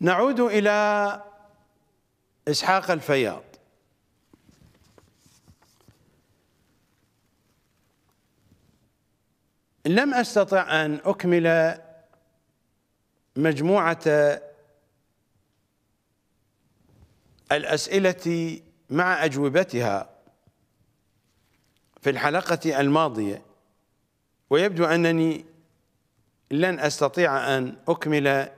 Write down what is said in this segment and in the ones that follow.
نعود إلى إسحاق الفياض لم أستطع أن أكمل مجموعة الأسئلة مع أجوبتها في الحلقة الماضية ويبدو أنني لن أستطيع أن أكمل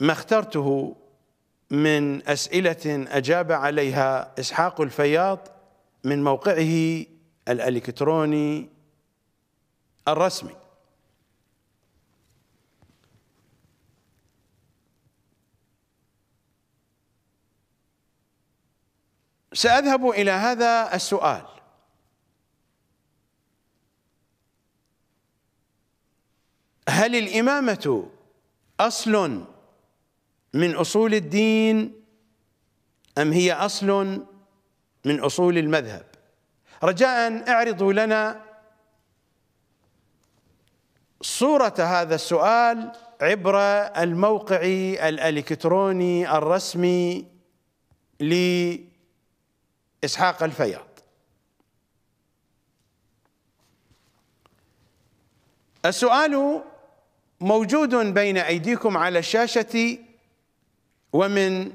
ما اخترته من أسئلة أجاب عليها إسحاق الفياض من موقعه الإلكتروني الرسمي سأذهب إلى هذا السؤال هل الإمامة أصل من أصول الدين أم هي أصل من أصول المذهب رجاء اعرضوا لنا صورة هذا السؤال عبر الموقع الإلكتروني الرسمي لإسحاق الفياض السؤال موجود بين أيديكم على الشاشة ومن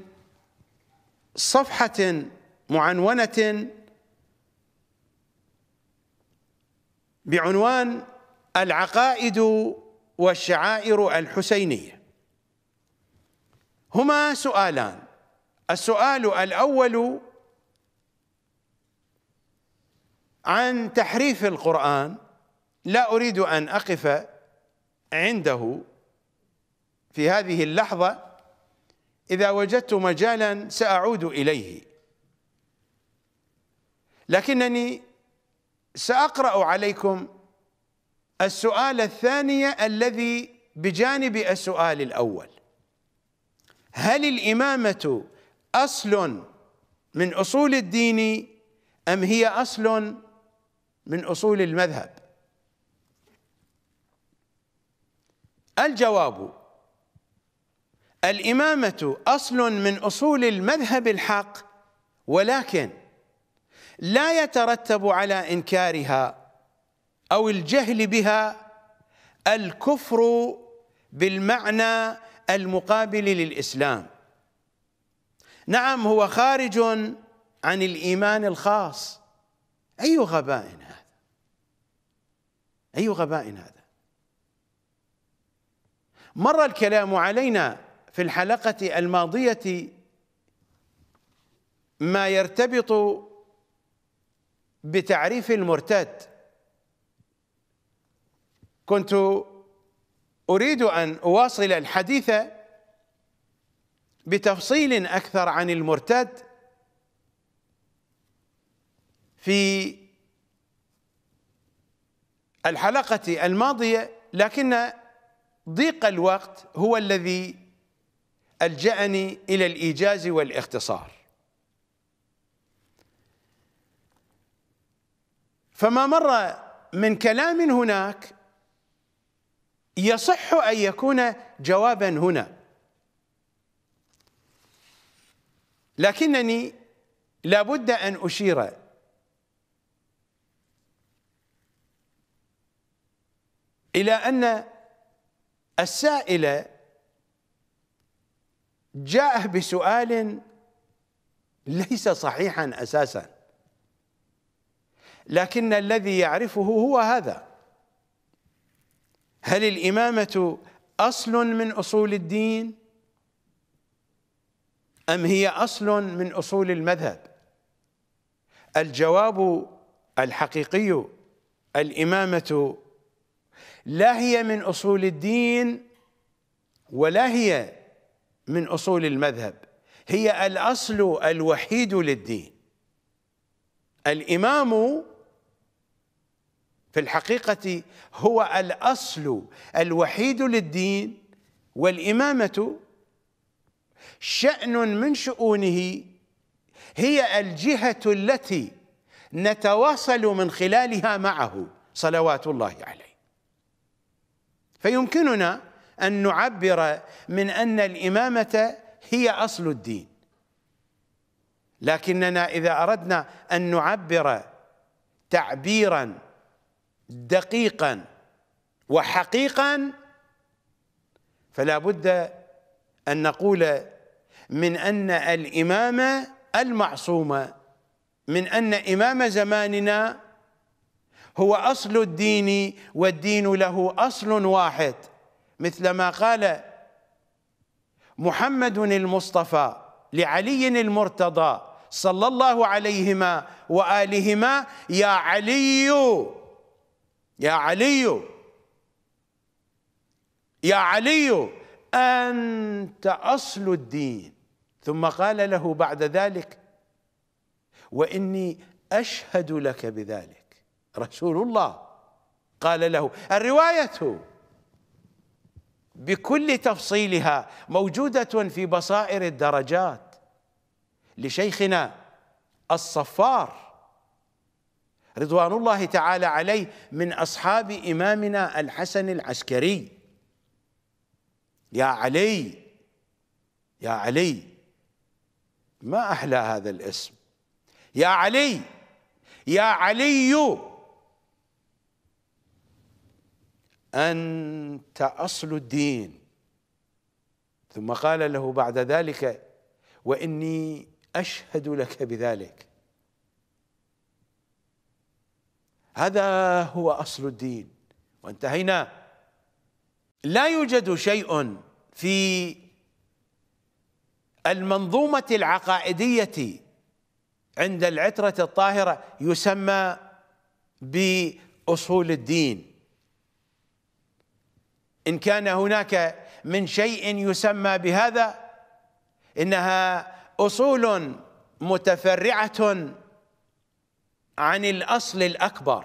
صفحة معنونة بعنوان العقائد والشعائر الحسينية هما سؤالان السؤال الأول عن تحريف القرآن لا أريد أن أقف عنده في هذه اللحظة إذا وجدت مجالا سأعود إليه لكنني سأقرأ عليكم السؤال الثاني الذي بجانب السؤال الأول هل الإمامة أصل من أصول الدين أم هي أصل من أصول المذهب الجواب الامامه اصل من اصول المذهب الحق ولكن لا يترتب على انكارها او الجهل بها الكفر بالمعنى المقابل للاسلام نعم هو خارج عن الايمان الخاص اي غباء هذا اي غباء هذا مر الكلام علينا في الحلقة الماضية ما يرتبط بتعريف المرتد كنت أريد أن أواصل الحديث بتفصيل أكثر عن المرتد في الحلقة الماضية لكن ضيق الوقت هو الذي ألجأني إلى الإيجاز والاختصار فما مر من كلام هناك يصح أن يكون جوابا هنا لكنني لابد أن أشير إلى أن السائل جاء بسؤال ليس صحيحا اساسا لكن الذي يعرفه هو هذا هل الامامه اصل من اصول الدين ام هي اصل من اصول المذهب الجواب الحقيقي الامامه لا هي من اصول الدين ولا هي من أصول المذهب هي الأصل الوحيد للدين الإمام في الحقيقة هو الأصل الوحيد للدين والإمامة شأن من شؤونه هي الجهة التي نتواصل من خلالها معه صلوات الله عليه فيمكننا ان نعبر من ان الامامه هي اصل الدين لكننا اذا اردنا ان نعبر تعبيرا دقيقا وحقيقا فلا بد ان نقول من ان الامامه المعصومه من ان امام زماننا هو اصل الدين والدين له اصل واحد مثل ما قال محمد المصطفى لعلي المرتضى صلى الله عليهما والهما يا علي يا علي يا علي انت اصل الدين ثم قال له بعد ذلك واني اشهد لك بذلك رسول الله قال له الروايه بكل تفصيلها موجوده في بصائر الدرجات لشيخنا الصفار رضوان الله تعالى عليه من اصحاب امامنا الحسن العسكري يا علي يا علي ما احلى هذا الاسم يا علي يا علي انت اصل الدين ثم قال له بعد ذلك واني اشهد لك بذلك هذا هو اصل الدين وانتهينا لا يوجد شيء في المنظومه العقائديه عند العتره الطاهره يسمى باصول الدين إن كان هناك من شيء يسمى بهذا إنها أصول متفرعة عن الأصل الأكبر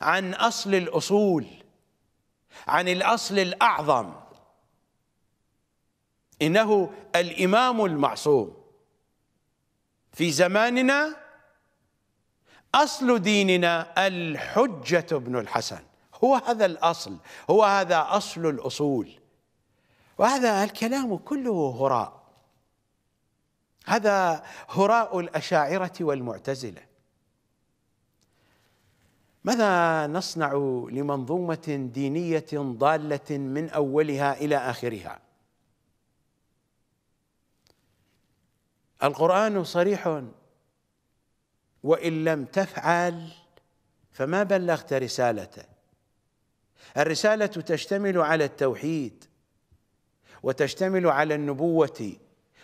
عن أصل الأصول عن الأصل الأعظم إنه الإمام المعصوم في زماننا أصل ديننا الحجة بن الحسن هو هذا الأصل هو هذا أصل الأصول وهذا الكلام كله هراء هذا هراء الأشاعرة والمعتزلة ماذا نصنع لمنظومة دينية ضالة من أولها إلى آخرها القرآن صريح وإن لم تفعل فما بلغت رسالته الرسالة تشتمل على التوحيد وتشتمل على النبوة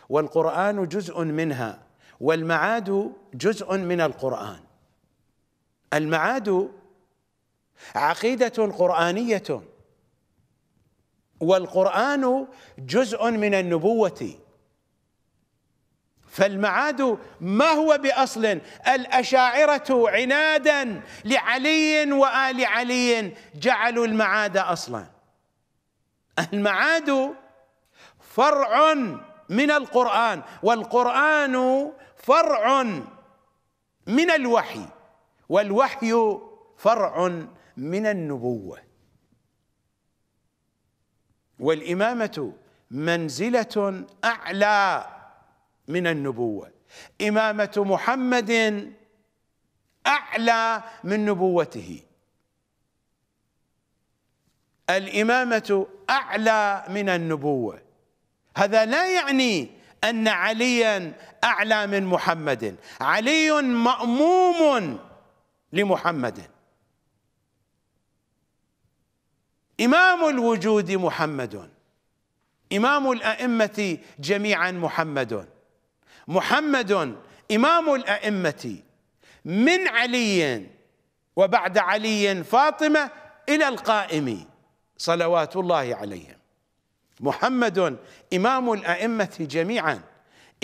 والقرآن جزء منها والمعاد جزء من القرآن المعاد عقيدة قرآنية والقرآن جزء من النبوة فالمعاد ما هو باصل الاشاعره عنادا لعلي وال علي جعلوا المعاد اصلا المعاد فرع من القران والقران فرع من الوحي والوحي فرع من النبوه والامامه منزله اعلى من النبوة إمامة محمد أعلى من نبوته الإمامة أعلى من النبوة هذا لا يعني أن عليا أعلى من محمد علي مأموم لمحمد إمام الوجود محمد إمام الأئمة جميعا محمد محمد إمام الأئمة من علي وبعد علي فاطمة إلى القائم صلوات الله عليهم محمد إمام الأئمة جميعا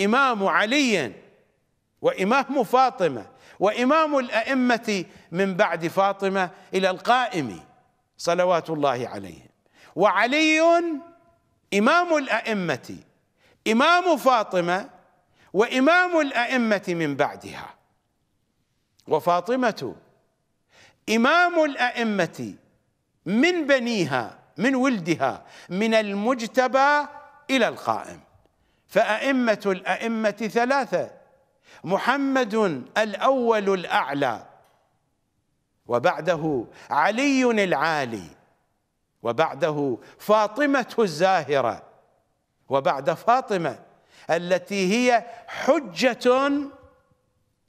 إمام علي وإمام فاطمة وإمام الأئمة من بعد فاطمة إلى القائم صلوات الله عليهم وعلي إمام الأئمة إمام فاطمة وإمام الأئمة من بعدها وفاطمة إمام الأئمة من بنيها من ولدها من المجتبى إلى القائم فأئمة الأئمة ثلاثة محمد الأول الأعلى وبعده علي العالي وبعده فاطمة الزاهرة وبعد فاطمة التي هي حجة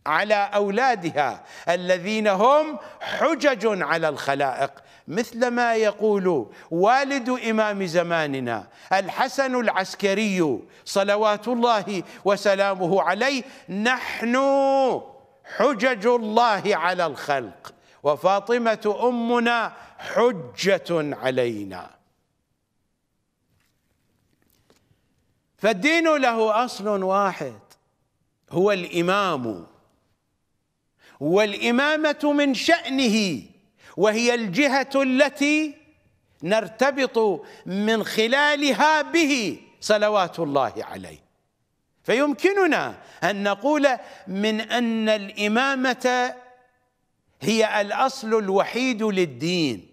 على أولادها الذين هم حجج على الخلائق مثل ما يقول والد إمام زماننا الحسن العسكري صلوات الله وسلامه عليه نحن حجج الله على الخلق وفاطمة أمنا حجة علينا فالدين له اصل واحد هو الامام والامامه من شانه وهي الجهه التي نرتبط من خلالها به صلوات الله عليه فيمكننا ان نقول من ان الامامه هي الاصل الوحيد للدين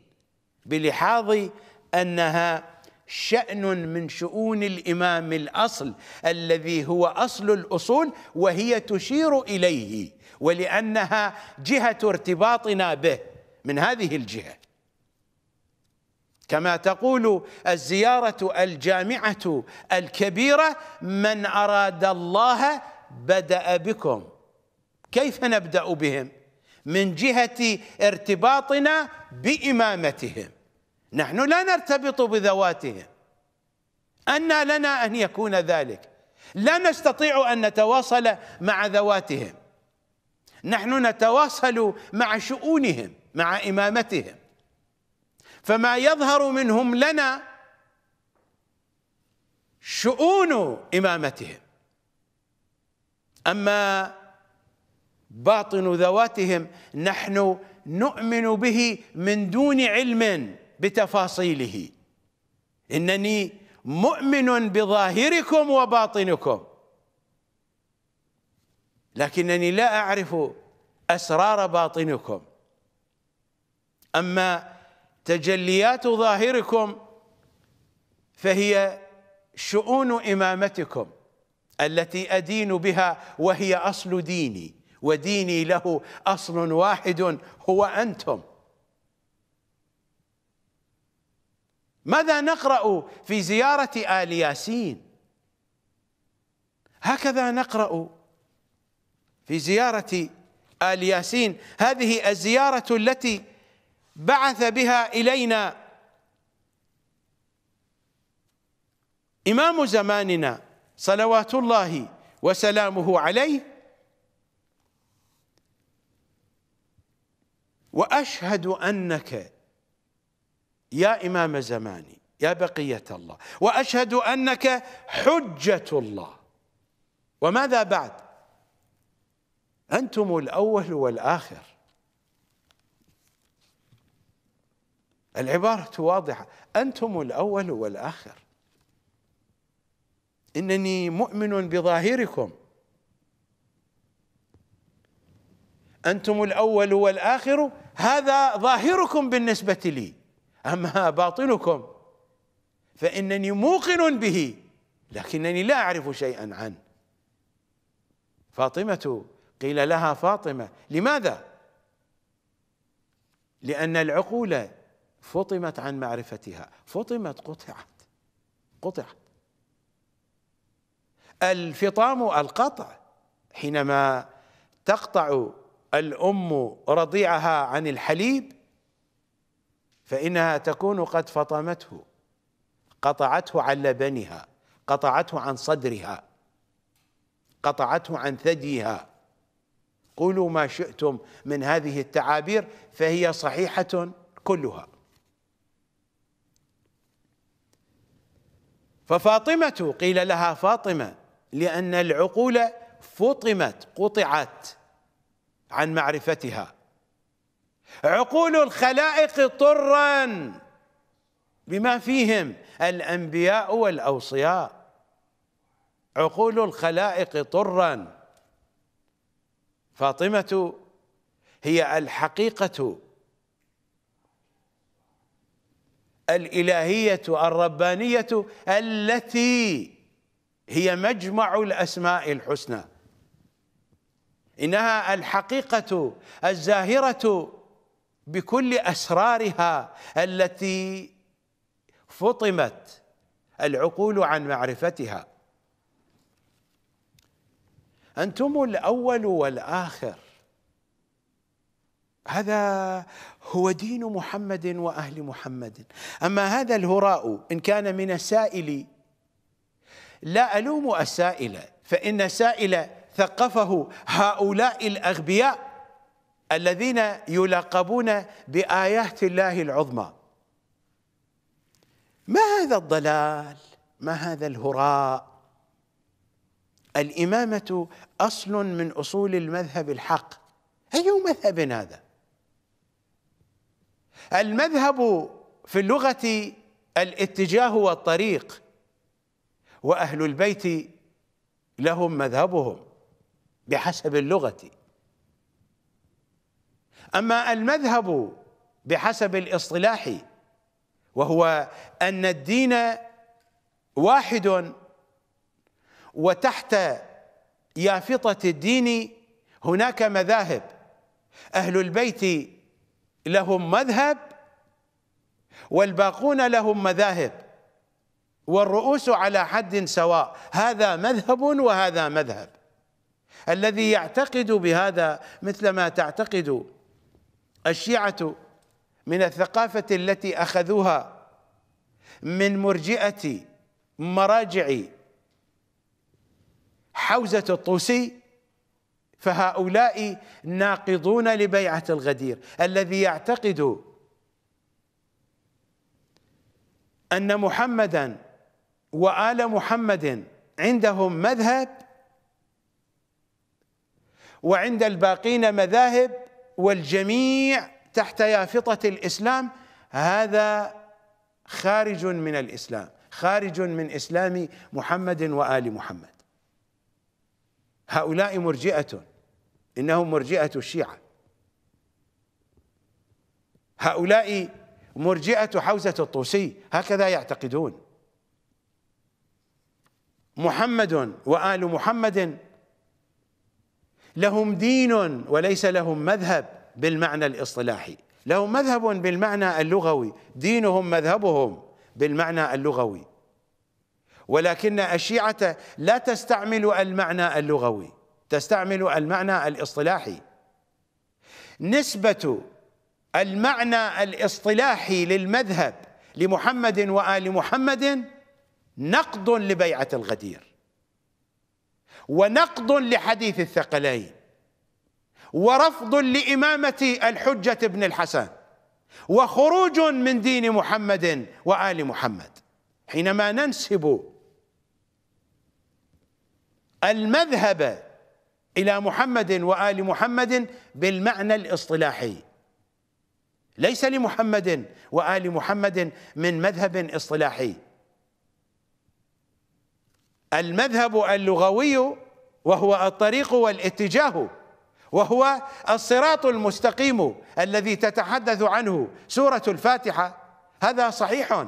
بلحاظ انها شأن من شؤون الإمام الأصل الذي هو أصل الأصول وهي تشير إليه ولأنها جهة ارتباطنا به من هذه الجهة كما تقول الزيارة الجامعة الكبيرة من أراد الله بدأ بكم كيف نبدأ بهم؟ من جهة ارتباطنا بإمامتهم نحن لا نرتبط بذواتهم أن لنا أن يكون ذلك لا نستطيع أن نتواصل مع ذواتهم نحن نتواصل مع شؤونهم مع إمامتهم فما يظهر منهم لنا شؤون إمامتهم أما باطن ذواتهم نحن نؤمن به من دون علم بتفاصيله انني مؤمن بظاهركم وباطنكم لكنني لا اعرف اسرار باطنكم اما تجليات ظاهركم فهي شؤون امامتكم التي ادين بها وهي اصل ديني وديني له اصل واحد هو انتم ماذا نقرأ في زيارة آل ياسين هكذا نقرأ في زيارة آل ياسين هذه الزيارة التي بعث بها إلينا إمام زماننا صلوات الله وسلامه عليه واشهد انك يا إمام زماني يا بقية الله وأشهد أنك حجة الله وماذا بعد أنتم الأول والآخر العبارة واضحة أنتم الأول والآخر إنني مؤمن بظاهركم أنتم الأول والآخر هذا ظاهركم بالنسبة لي أما باطنكم فإنني موقن به لكنني لا أعرف شيئا عنه فاطمة قيل لها فاطمة لماذا؟ لأن العقول فطمت عن معرفتها فطمت قطعت قطعت الفطام القطع حينما تقطع الأم رضيعها عن الحليب فإنها تكون قد فطمته قطعته عن لبنها قطعته عن صدرها قطعته عن ثديها قولوا ما شئتم من هذه التعابير فهي صحيحة كلها ففاطمة قيل لها فاطمة لأن العقول فطمت قطعت عن معرفتها عقول الخلائق طرا بما فيهم الانبياء والاوصياء عقول الخلائق طرا فاطمه هي الحقيقه الالهيه الربانيه التي هي مجمع الاسماء الحسنى انها الحقيقه الزاهره بكل اسرارها التي فطمت العقول عن معرفتها انتم الاول والاخر هذا هو دين محمد واهل محمد اما هذا الهراء ان كان من السائل لا الوم السائل فان السائل ثقفه هؤلاء الاغبياء الذين يلقبون بآيات الله العظمى ما هذا الضلال ما هذا الهراء الإمامة أصل من أصول المذهب الحق أي مذهب هذا المذهب في اللغة الاتجاه والطريق وأهل البيت لهم مذهبهم بحسب اللغة اما المذهب بحسب الاصطلاح وهو ان الدين واحد وتحت يافطه الدين هناك مذاهب اهل البيت لهم مذهب والباقون لهم مذاهب والرؤوس على حد سواء هذا مذهب وهذا مذهب الذي يعتقد بهذا مثل ما تعتقد الشيعة من الثقافة التي أخذوها من مرجئة مراجع حوزة الطوسي فهؤلاء ناقضون لبيعة الغدير الذي يعتقد أن محمدا وآل محمد عندهم مذهب وعند الباقين مذاهب والجميع تحت يافطة الإسلام هذا خارج من الإسلام خارج من إسلام محمد وآل محمد هؤلاء مرجئة إنهم مرجئة الشيعة هؤلاء مرجئة حوزة الطوسي هكذا يعتقدون محمد وآل محمد لهم دين وليس لهم مذهب بالمعنى الاصطلاحي لهم مذهب بالمعنى اللغوي دينهم مذهبهم بالمعنى اللغوي ولكن الشيعة لا تستعمل المعنى اللغوي تستعمل المعنى الاصطلاحي نسبة المعنى الاصطلاحي للمذهب لمحمد وآل محمد نقض لبيعة الغدير ونقض لحديث الثقلين ورفض لإمامة الحجة بن الحسن وخروج من دين محمد وآل محمد حينما ننسب المذهب إلى محمد وآل محمد بالمعنى الاصطلاحي ليس لمحمد وآل محمد من مذهب اصطلاحي المذهب اللغوي وهو الطريق والاتجاه وهو الصراط المستقيم الذي تتحدث عنه سوره الفاتحه هذا صحيح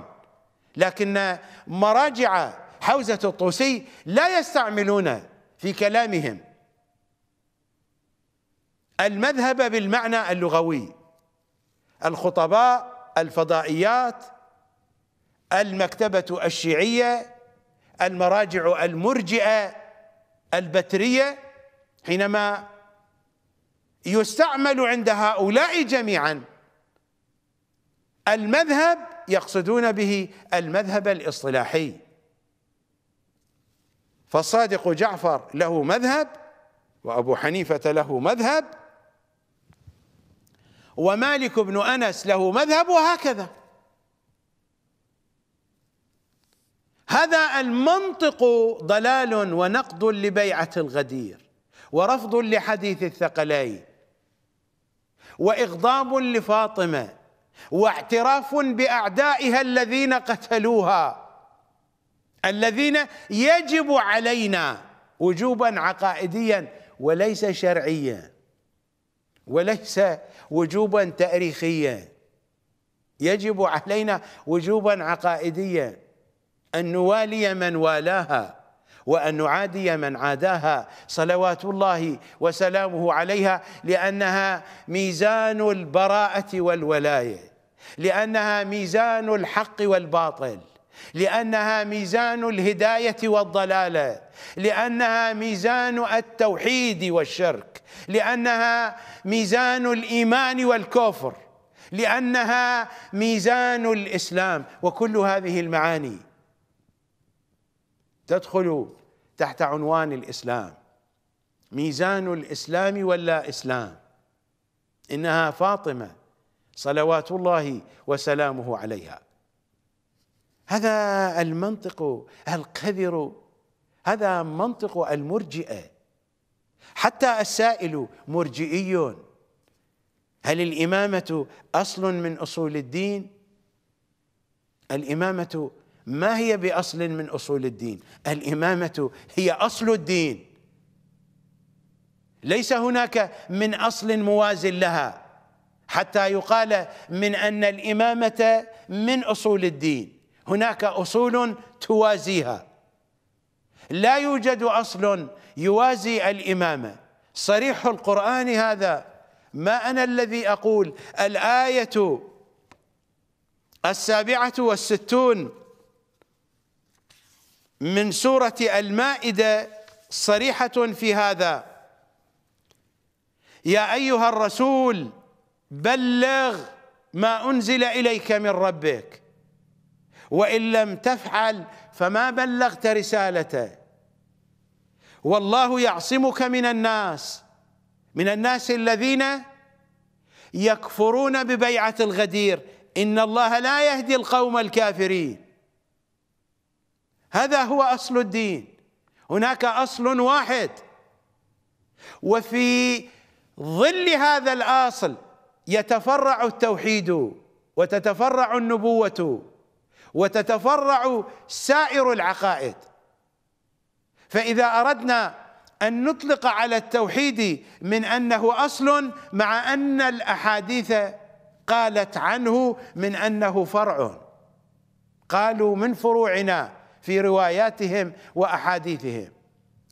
لكن مراجع حوزه الطوسي لا يستعملون في كلامهم المذهب بالمعنى اللغوي الخطباء الفضائيات المكتبه الشيعيه المراجع المرجئه البتريه حينما يستعمل عند هؤلاء جميعا المذهب يقصدون به المذهب الاصطلاحي فالصادق جعفر له مذهب وابو حنيفه له مذهب ومالك بن انس له مذهب وهكذا هذا المنطق ضلال ونقد لبيعة الغدير ورفض لحديث الثقلين وإغضاب لفاطمة واعتراف بأعدائها الذين قتلوها الذين يجب علينا وجوبا عقائديا وليس شرعيا وليس وجوبا تاريخيا يجب علينا وجوبا عقائديا أن نوالي من والاها وأن نعادي من عاداها صلوات الله وسلامه عليها لأنها ميزان البراءة والولاية لأنها ميزان الحق والباطل لأنها ميزان الهداية والضلالة لأنها ميزان التوحيد والشرك لأنها ميزان الإيمان والكفر لأنها ميزان الإسلام وكل هذه المعاني تدخل تحت عنوان الإسلام ميزان الإسلام ولا إسلام إنها فاطمة صلوات الله وسلامه عليها هذا المنطق القذر هذا منطق المرجئة حتى السائل مرجئي هل الإمامة أصل من أصول الدين؟ الإمامة ما هي باصل من اصول الدين الامامه هي اصل الدين ليس هناك من اصل مواز لها حتى يقال من ان الامامه من اصول الدين هناك اصول توازيها لا يوجد اصل يوازي الامامه صريح القران هذا ما انا الذي اقول الايه السابعه والستون من سورة المائدة صريحة في هذا يا أيها الرسول بلغ ما أنزل إليك من ربك وإن لم تفعل فما بلغت رسالته والله يعصمك من الناس من الناس الذين يكفرون ببيعة الغدير إن الله لا يهدي القوم الكافرين هذا هو اصل الدين هناك اصل واحد وفي ظل هذا الاصل يتفرع التوحيد وتتفرع النبوه وتتفرع سائر العقائد فاذا اردنا ان نطلق على التوحيد من انه اصل مع ان الاحاديث قالت عنه من انه فرع قالوا من فروعنا في رواياتهم واحاديثهم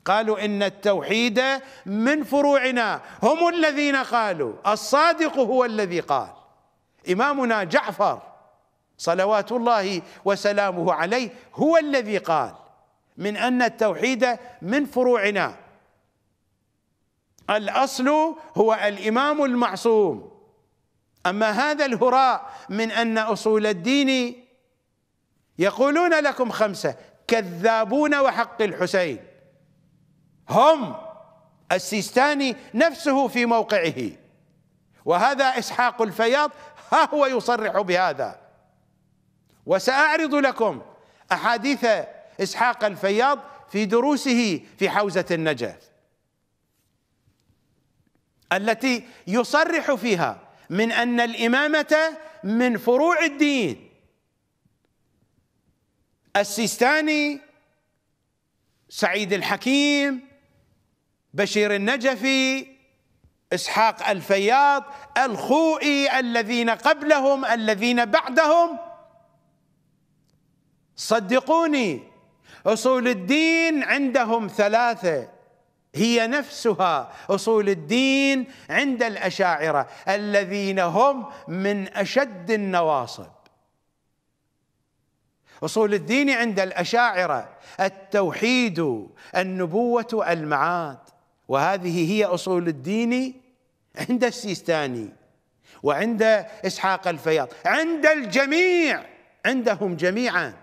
قالوا ان التوحيد من فروعنا هم الذين قالوا الصادق هو الذي قال امامنا جعفر صلوات الله وسلامه عليه هو الذي قال من ان التوحيد من فروعنا الاصل هو الامام المعصوم اما هذا الهراء من ان اصول الدين يقولون لكم خمسه كذابون وحق الحسين هم السيستاني نفسه في موقعه وهذا إسحاق الفياض ها هو يصرح بهذا وسأعرض لكم أحاديث إسحاق الفياض في دروسه في حوزة النجف التي يصرح فيها من أن الإمامة من فروع الدين السيستاني سعيد الحكيم بشير النجفي اسحاق الفياض الخوئي الذين قبلهم الذين بعدهم صدقوني اصول الدين عندهم ثلاثه هي نفسها اصول الدين عند الاشاعره الذين هم من اشد النواصب اصول الدين عند الاشاعره التوحيد النبوه المعاد وهذه هي اصول الدين عند السيستاني وعند اسحاق الفياض عند الجميع عندهم جميعا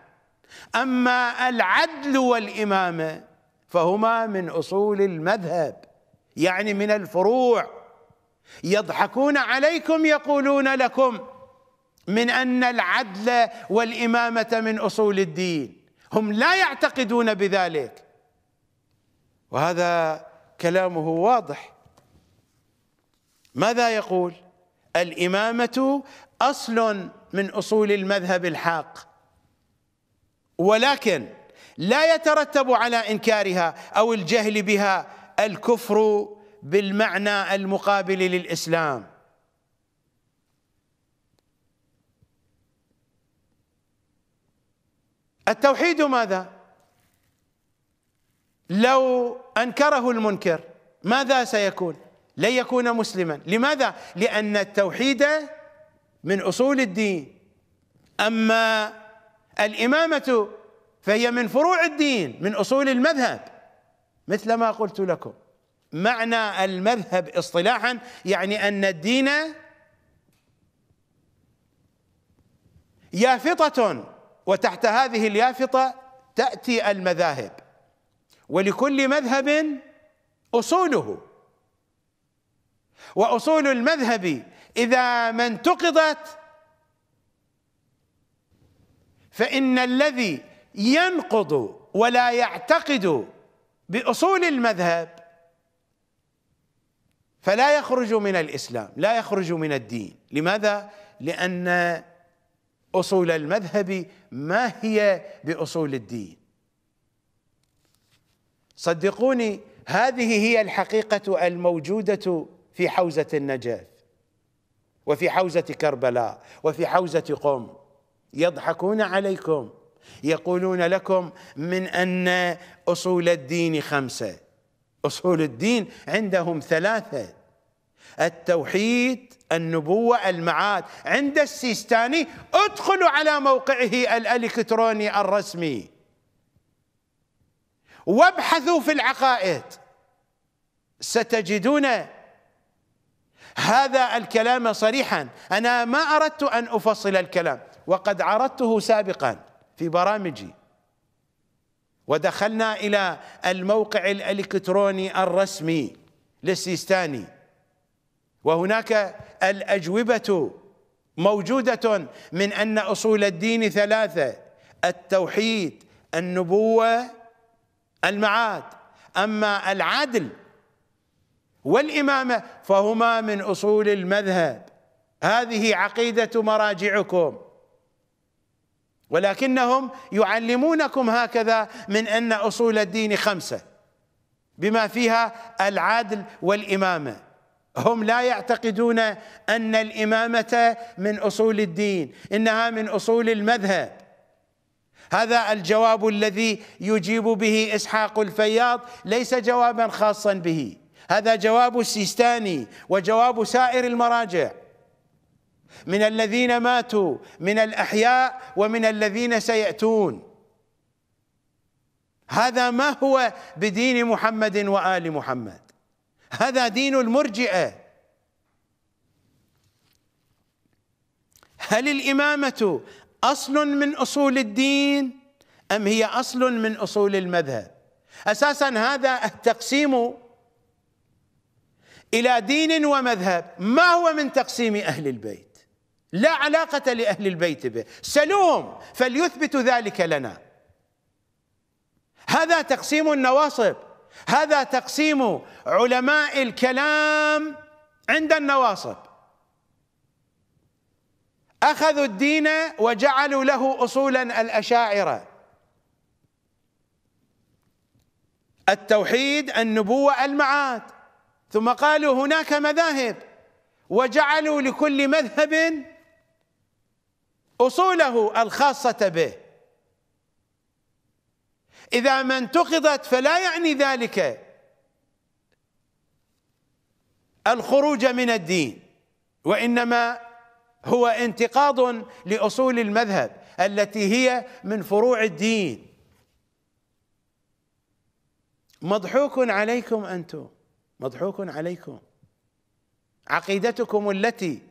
اما العدل والامامه فهما من اصول المذهب يعني من الفروع يضحكون عليكم يقولون لكم من ان العدل والامامه من اصول الدين هم لا يعتقدون بذلك وهذا كلامه واضح ماذا يقول الامامه اصل من اصول المذهب الحق ولكن لا يترتب على انكارها او الجهل بها الكفر بالمعنى المقابل للاسلام التوحيد ماذا لو انكره المنكر ماذا سيكون لن يكون مسلما لماذا لان التوحيد من اصول الدين اما الامامه فهي من فروع الدين من اصول المذهب مثل ما قلت لكم معنى المذهب اصطلاحا يعني ان الدين يافطه وتحت هذه اليافطه تاتي المذاهب ولكل مذهب اصوله واصول المذهب اذا ما انتقضت فان الذي ينقض ولا يعتقد باصول المذهب فلا يخرج من الاسلام لا يخرج من الدين لماذا لان اصول المذهب ما هي باصول الدين صدقوني هذه هي الحقيقه الموجوده في حوزه النجف وفي حوزه كربلاء وفي حوزه قم يضحكون عليكم يقولون لكم من ان اصول الدين خمسه اصول الدين عندهم ثلاثه التوحيد النبوة المعاد عند السيستاني ادخلوا على موقعه الإلكتروني الرسمي وابحثوا في العقائد ستجدون هذا الكلام صريحا أنا ما أردت أن أفصل الكلام وقد عرضته سابقا في برامجي ودخلنا إلى الموقع الإلكتروني الرسمي للسيستاني وهناك الأجوبة موجودة من أن أصول الدين ثلاثة التوحيد النبوة المعاد أما العدل والإمامة فهما من أصول المذهب هذه عقيدة مراجعكم ولكنهم يعلمونكم هكذا من أن أصول الدين خمسة بما فيها العدل والإمامة هم لا يعتقدون ان الامامه من اصول الدين انها من اصول المذهب هذا الجواب الذي يجيب به اسحاق الفياض ليس جوابا خاصا به هذا جواب السيستاني وجواب سائر المراجع من الذين ماتوا من الاحياء ومن الذين سياتون هذا ما هو بدين محمد وال محمد هذا دين المرجئه هل الامامه اصل من اصول الدين ام هي اصل من اصول المذهب اساسا هذا التقسيم الى دين ومذهب ما هو من تقسيم اهل البيت لا علاقه لاهل البيت به سلوهم فليثبتوا ذلك لنا هذا تقسيم النواصب هذا تقسيم علماء الكلام عند النواصب اخذوا الدين وجعلوا له اصولا الاشاعره التوحيد النبوه المعاد ثم قالوا هناك مذاهب وجعلوا لكل مذهب اصوله الخاصه به إذا ما انتقضت فلا يعني ذلك الخروج من الدين وإنما هو انتقاض لأصول المذهب التي هي من فروع الدين مضحوك عليكم أنتم مضحوك عليكم عقيدتكم التي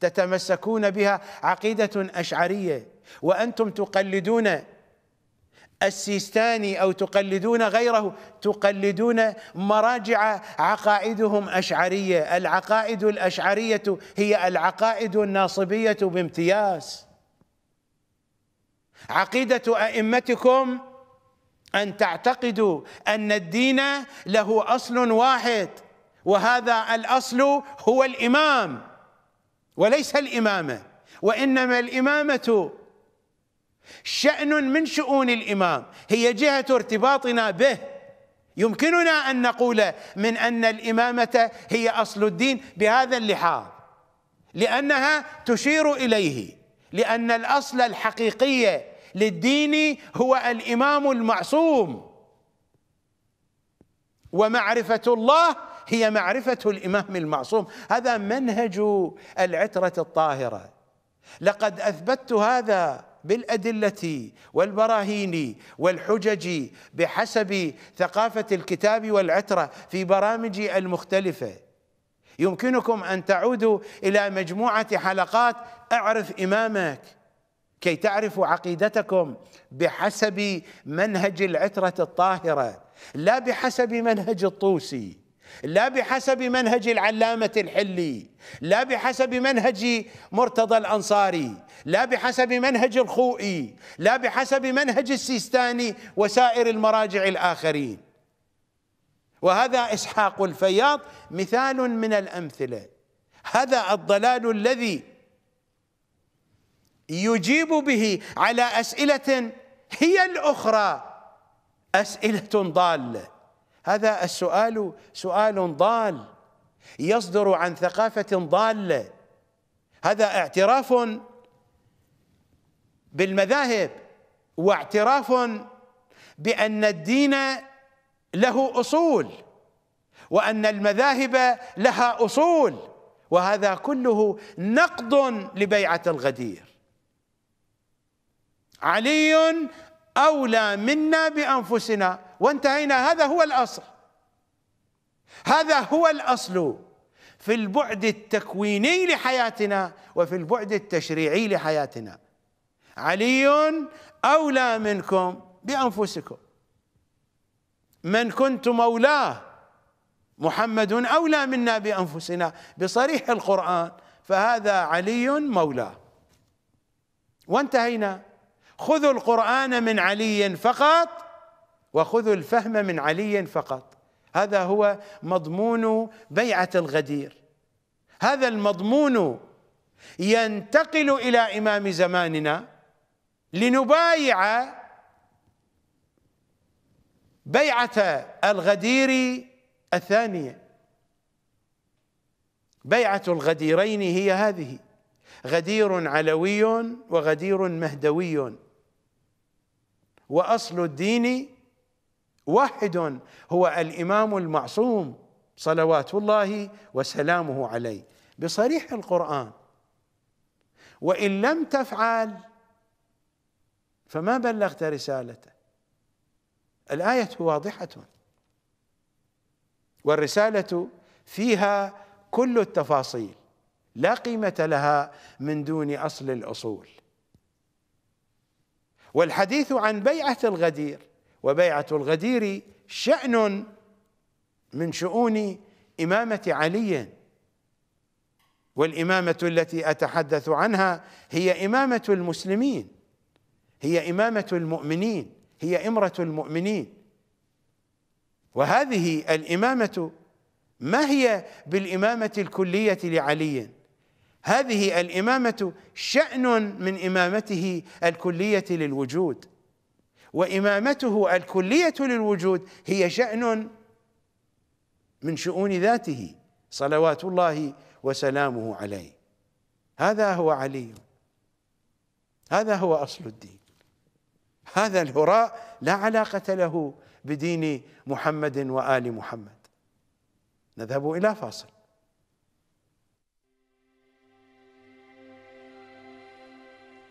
تتمسكون بها عقيدة أشعرية وأنتم تقلدون السيستاني أو تقلدون غيره تقلدون مراجع عقائدهم أشعرية العقائد الأشعرية هي العقائد الناصبية بامتياز عقيدة أئمتكم أن تعتقدوا أن الدين له أصل واحد وهذا الأصل هو الإمام وليس الإمامة وإنما الإمامة شأن من شؤون الإمام هي جهة ارتباطنا به يمكننا أن نقول من أن الإمامة هي أصل الدين بهذا اللحاظ لأنها تشير إليه لأن الأصل الحقيقي للدين هو الإمام المعصوم ومعرفة الله هي معرفة الإمام المعصوم هذا منهج العترة الطاهرة لقد أثبت هذا بالادله والبراهين والحجج بحسب ثقافه الكتاب والعتره في برامجي المختلفه يمكنكم ان تعودوا الى مجموعه حلقات اعرف امامك كي تعرفوا عقيدتكم بحسب منهج العتره الطاهره لا بحسب منهج الطوسي لا بحسب منهج العلامة الحلي لا بحسب منهج مرتضى الأنصاري لا بحسب منهج الخوئي لا بحسب منهج السيستاني وسائر المراجع الآخرين وهذا إسحاق الفياض مثال من الأمثلة هذا الضلال الذي يجيب به على أسئلة هي الأخرى أسئلة ضالة هذا السؤال سؤال ضال يصدر عن ثقافة ضالة هذا اعتراف بالمذاهب واعتراف بأن الدين له أصول وأن المذاهب لها أصول وهذا كله نقض لبيعة الغدير علي أولى منا بأنفسنا وانتهينا هذا هو الاصل هذا هو الاصل في البعد التكويني لحياتنا وفي البعد التشريعي لحياتنا علي اولى منكم بانفسكم من كنت مولاه محمد اولى منا بانفسنا بصريح القران فهذا علي مولاه وانتهينا خذوا القران من علي فقط وخذوا الفهم من علي فقط هذا هو مضمون بيعة الغدير هذا المضمون ينتقل إلى إمام زماننا لنبايع بيعة الغدير الثانية بيعة الغديرين هي هذه غدير علوي وغدير مهدوي وأصل الدين واحد هو الامام المعصوم صلوات الله وسلامه عليه بصريح القران وان لم تفعل فما بلغت رسالته الايه واضحه والرساله فيها كل التفاصيل لا قيمه لها من دون اصل الاصول والحديث عن بيعه الغدير وبيعة الغدير شأن من شؤون إمامة علي والإمامة التي أتحدث عنها هي إمامة المسلمين هي إمامة المؤمنين هي إمرة المؤمنين وهذه الإمامة ما هي بالإمامة الكلية لعلي هذه الإمامة شأن من إمامته الكلية للوجود وامامته الكليه للوجود هي شان من شؤون ذاته صلوات الله وسلامه عليه هذا هو علي هذا هو اصل الدين هذا الهراء لا علاقه له بدين محمد وال محمد نذهب الى فاصل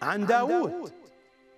عن داوود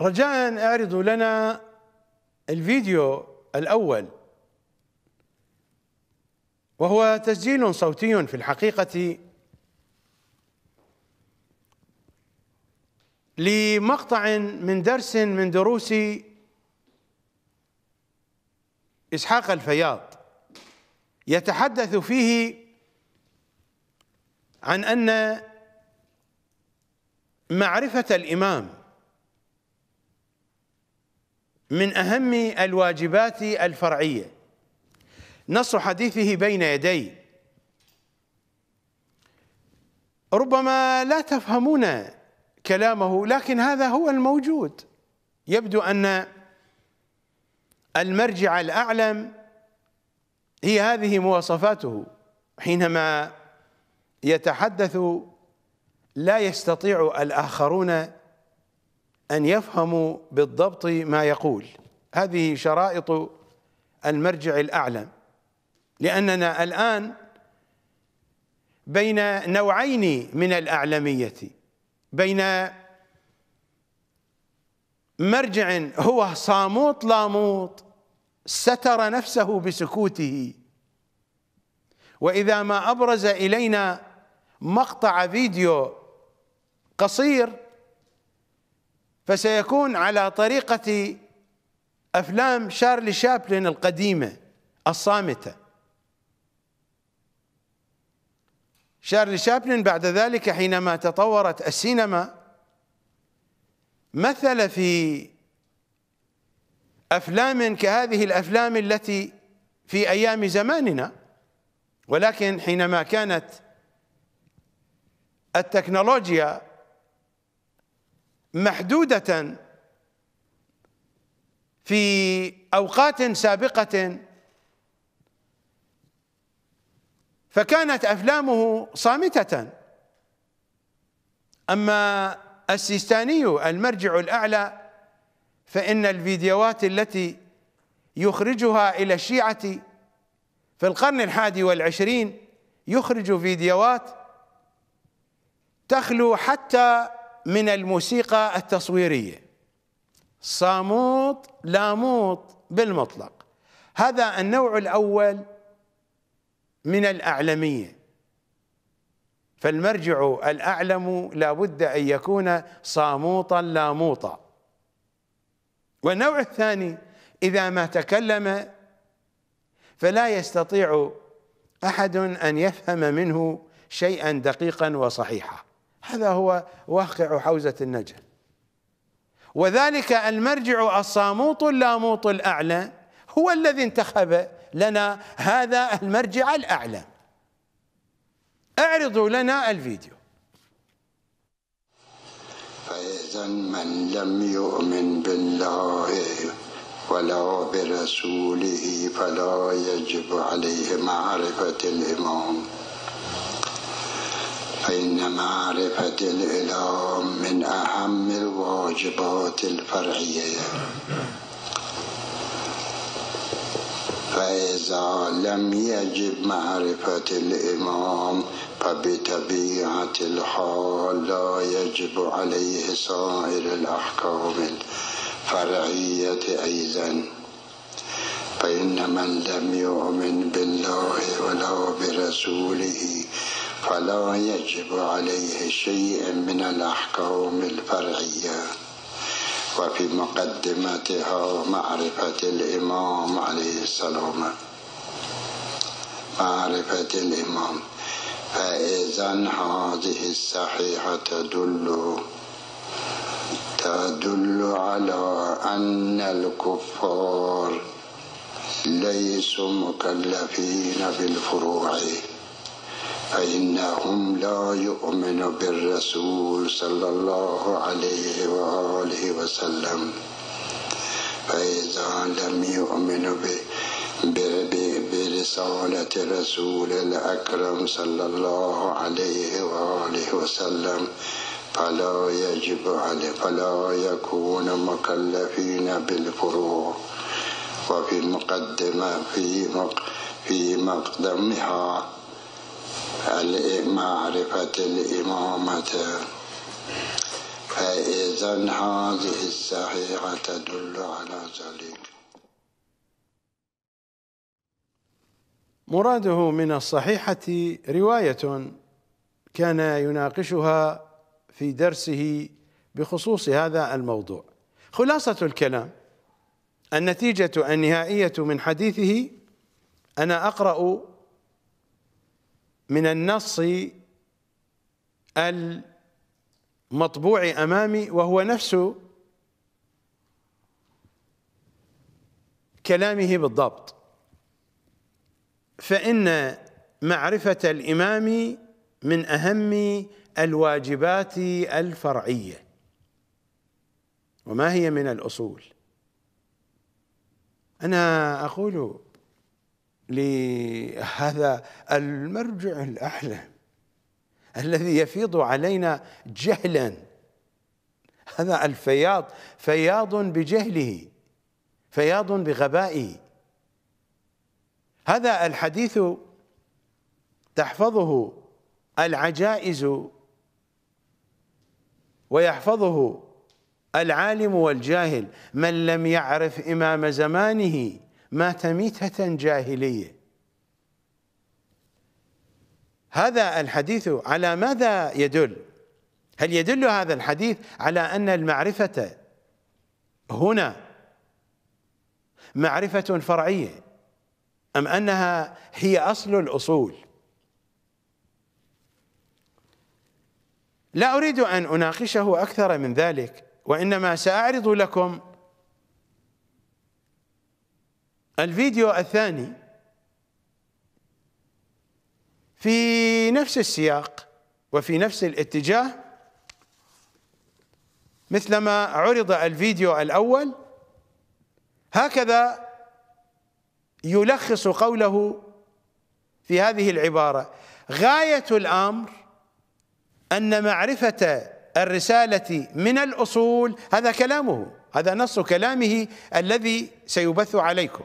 رجاء اعرضوا لنا الفيديو الاول وهو تسجيل صوتي في الحقيقه لمقطع من درس من دروس اسحاق الفياض يتحدث فيه عن ان معرفه الامام من أهم الواجبات الفرعية نص حديثه بين يدي ربما لا تفهمون كلامه لكن هذا هو الموجود يبدو أن المرجع الأعلم هي هذه مواصفاته حينما يتحدث لا يستطيع الآخرون أن يفهموا بالضبط ما يقول هذه شرائط المرجع الأعلى لأننا الآن بين نوعين من الأعلمية بين مرجع هو صاموت لاموت ستر نفسه بسكوته واذا ما ابرز الينا مقطع فيديو قصير فسيكون على طريقة أفلام شارلي شابلن القديمة الصامتة شارلي شابلن بعد ذلك حينما تطورت السينما مثل في أفلام كهذه الأفلام التي في أيام زماننا ولكن حينما كانت التكنولوجيا محدودة في أوقات سابقة فكانت أفلامه صامتة أما السيستاني المرجع الأعلى فإن الفيديوهات التي يخرجها إلى الشيعة في القرن الحادي والعشرين يخرج فيديوهات تخلو حتى من الموسيقى التصويرية صاموت لاموت بالمطلق هذا النوع الأول من الأعلمية فالمرجع الأعلم لابد أن يكون صاموطا لاموطا والنوع الثاني إذا ما تكلم فلا يستطيع أحد أن يفهم منه شيئا دقيقا وصحيحا هذا هو واقع حوزة النجف وذلك المرجع الصاموط اللاموط الأعلى هو الذي انتخب لنا هذا المرجع الأعلى اعرضوا لنا الفيديو فإذا من لم يؤمن بالله ولا برسوله فلا يجب عليه معرفة الإمام فإن معرفة الإله من أهم الواجبات الفرعية فإذا لم يجب معرفة الإمام فبطبيعة الحال لا يجب عليه سائر الأحكام الفرعية أيضا فإن من لم يؤمن بالله ولا برسوله فلا يجب عليه شيء من الأحكام الفرعية وفي مقدمتها معرفة الإمام عليه السلام معرفة الإمام فإذا هذه الصحيحة تدل تدل على أن الكفار ليسوا مكلفين بالفروع فإنهم لا يؤمنوا بالرسول صلى الله عليه وآله وسلم فإذا لم يؤمنوا برسالة رسول الأكرم صلى الله عليه وآله وسلم فلا يجب عليه فلا يكون مكلفين بالفروع وفي مقدمة في في مقدمها معرفة الإمامة فإذا هذه الصحيحة تدل على ذلك مراده من الصحيحة رواية كان يناقشها في درسه بخصوص هذا الموضوع خلاصة الكلام النتيجة النهائية من حديثه أنا أقرأ من النص المطبوع أمامي وهو نفس كلامه بالضبط فإن معرفة الإمام من أهم الواجبات الفرعية وما هي من الأصول أنا أقول لهذا المرجع الاعلى الذي يفيض علينا جهلا هذا الفياض فياض بجهله فياض بغبائه هذا الحديث تحفظه العجائز ويحفظه العالم والجاهل من لم يعرف إمام زمانه مات ميتة جاهلية هذا الحديث على ماذا يدل هل يدل هذا الحديث على أن المعرفة هنا معرفة فرعية أم أنها هي أصل الأصول لا أريد أن أناقشه أكثر من ذلك وإنما سأعرض لكم الفيديو الثاني في نفس السياق وفي نفس الاتجاه مثلما عرض الفيديو الأول هكذا يلخص قوله في هذه العبارة غاية الأمر أن معرفة الرسالة من الأصول هذا كلامه هذا نص كلامه الذي سيبث عليكم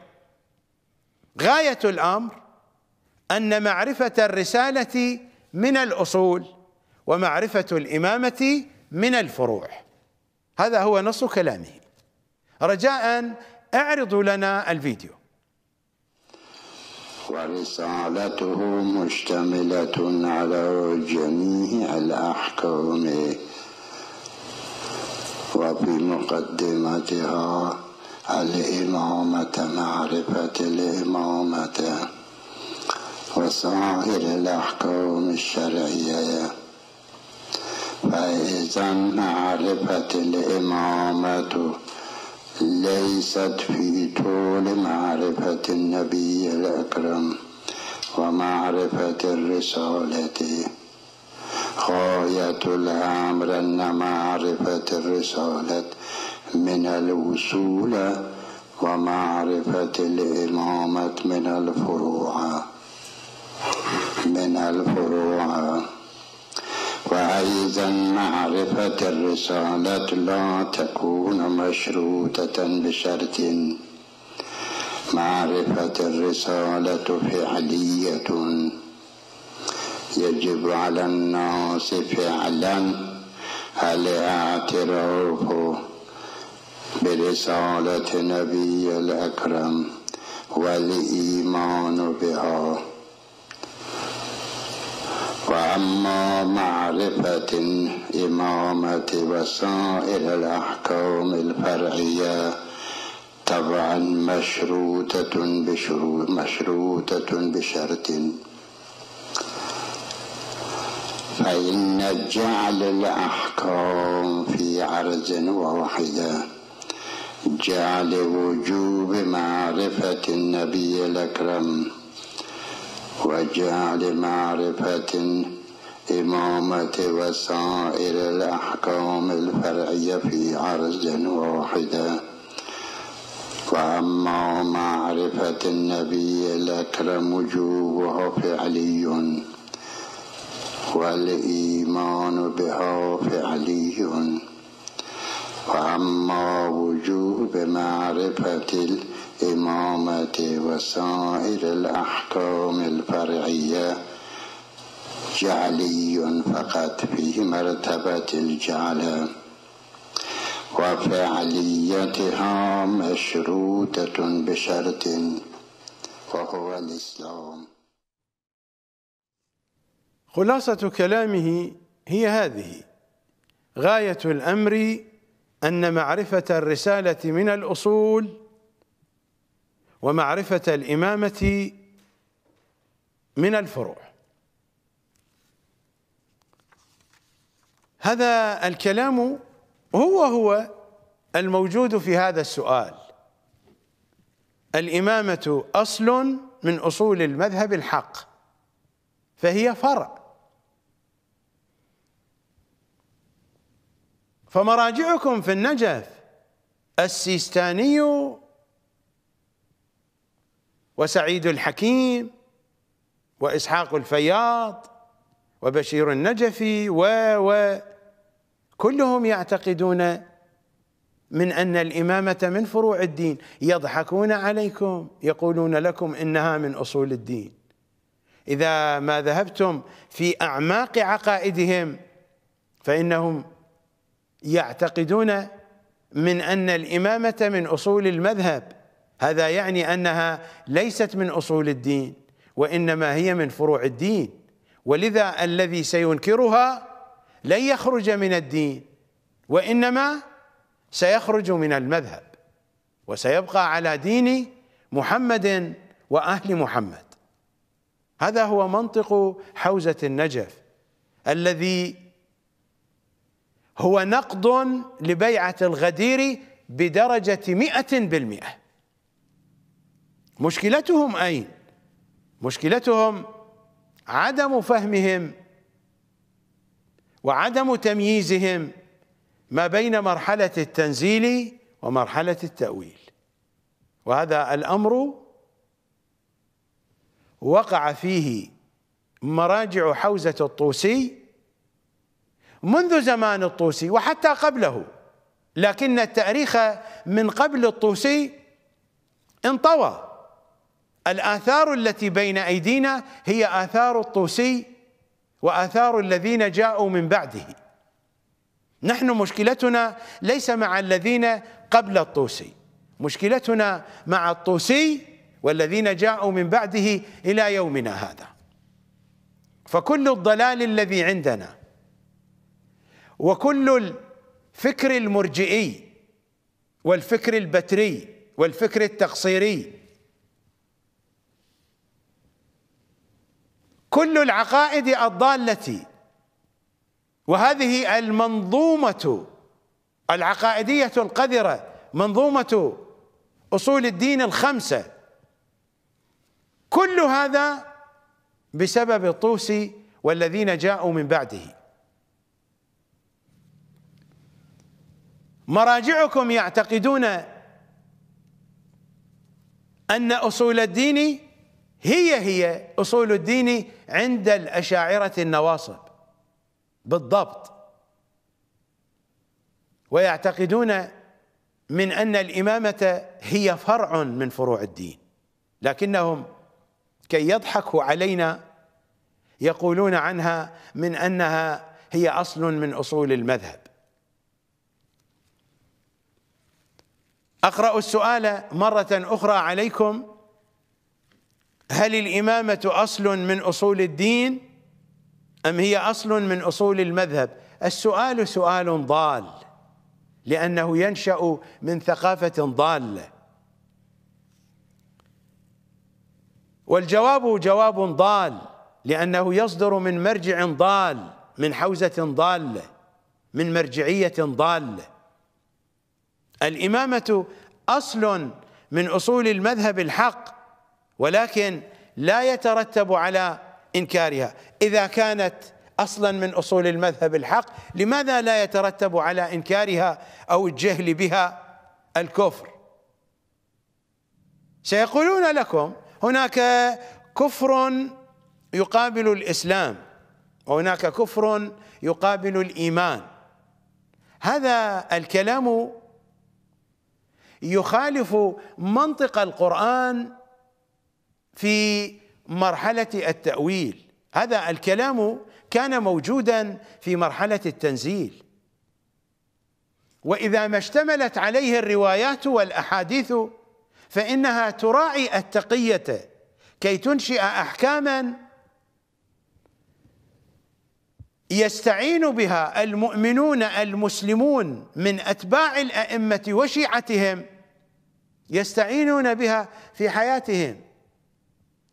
غاية الأمر أن معرفة الرسالة من الأصول ومعرفة الإمامة من الفروع هذا هو نص كلامه رجاء اعرضوا لنا الفيديو ورسالته مشتملة على جميع الأحكام وبمقدمتها الإمامة معرفة الإمامة وسائر الأحكام الشرعية فإذا معرفة الإمامة ليست في طول معرفة النبي الأكرم ومعرفة الرسالة غاية الأمر أن معرفة الرسالة من الوصول ومعرفة الإمامة من الفروع من الفروع وأيضا معرفة الرسالة لا تكون مشروطة بشرط معرفة الرسالة فعلية يجب على الناس فعلا الاعتراف برسالة نبي الأكرم والإيمان بها وأما معرفة الإمامة وسائر الأحكام الفرعية طبعا مشروطة بشروط مشروطة بشرط فإن جعل الأحكام في عرض واحدة جعل وجوب معرفة النبي الأكرم وجعل معرفة إمامة وسائر الأحكام الفرعية في عرض واحدة وأما معرفة النبي الأكرم وجوبها فعلي والإيمان بها فعلي وأما وجوب معرفة الإمامة وسائر الأحكام الفرعية جعلي فقط في مرتبة الجعل وفعليتها مشروطة بشرط وهو الإسلام خلاصة كلامه هي هذه غاية الأمر أن معرفة الرسالة من الأصول ومعرفة الإمامة من الفروع هذا الكلام هو هو الموجود في هذا السؤال الإمامة أصل من أصول المذهب الحق فهي فرع فمراجعكم في النجف السيستاني وسعيد الحكيم وإسحاق الفياض وبشير النجفي و و كلهم يعتقدون من أن الإمامة من فروع الدين يضحكون عليكم يقولون لكم إنها من أصول الدين إذا ما ذهبتم في أعماق عقائدهم فإنهم يعتقدون من أن الإمامة من أصول المذهب هذا يعني أنها ليست من أصول الدين وإنما هي من فروع الدين ولذا الذي سينكرها لن يخرج من الدين وإنما سيخرج من المذهب وسيبقى على دين محمد وأهل محمد هذا هو منطق حوزة النجف الذي هو نقض لبيعة الغدير بدرجة مئة بالمئة مشكلتهم أين؟ مشكلتهم عدم فهمهم وعدم تمييزهم ما بين مرحلة التنزيل ومرحلة التأويل وهذا الأمر وقع فيه مراجع حوزة الطوسي منذ زمان الطوسي وحتى قبله لكن التاريخ من قبل الطوسي انطوى الآثار التي بين أيدينا هي آثار الطوسي وآثار الذين جاءوا من بعده نحن مشكلتنا ليس مع الذين قبل الطوسي مشكلتنا مع الطوسي والذين جاءوا من بعده إلى يومنا هذا فكل الضلال الذي عندنا وكل الفكر المرجئي والفكر البتري والفكر التقصيري كل العقائد الضاله وهذه المنظومه العقائديه القذره منظومه اصول الدين الخمسه كل هذا بسبب الطوسي والذين جاءوا من بعده مراجعكم يعتقدون أن أصول الدين هي هي أصول الدين عند الأشاعرة النواصب بالضبط ويعتقدون من أن الإمامة هي فرع من فروع الدين لكنهم كي يضحكوا علينا يقولون عنها من أنها هي أصل من أصول المذهب أقرأ السؤال مرة أخرى عليكم هل الإمامة أصل من أصول الدين أم هي أصل من أصول المذهب السؤال سؤال ضال لأنه ينشأ من ثقافة ضالة والجواب جواب ضال لأنه يصدر من مرجع ضال من حوزة ضالة من مرجعية ضالة الامامه اصل من اصول المذهب الحق ولكن لا يترتب على انكارها اذا كانت اصلا من اصول المذهب الحق لماذا لا يترتب على انكارها او الجهل بها الكفر سيقولون لكم هناك كفر يقابل الاسلام وهناك كفر يقابل الايمان هذا الكلام يخالف منطق القرآن في مرحلة التأويل هذا الكلام كان موجودا في مرحلة التنزيل وإذا ما اشتملت عليه الروايات والأحاديث فإنها تراعي التقية كي تنشئ أحكاما يستعين بها المؤمنون المسلمون من أتباع الأئمة وشيعتهم يستعينون بها في حياتهم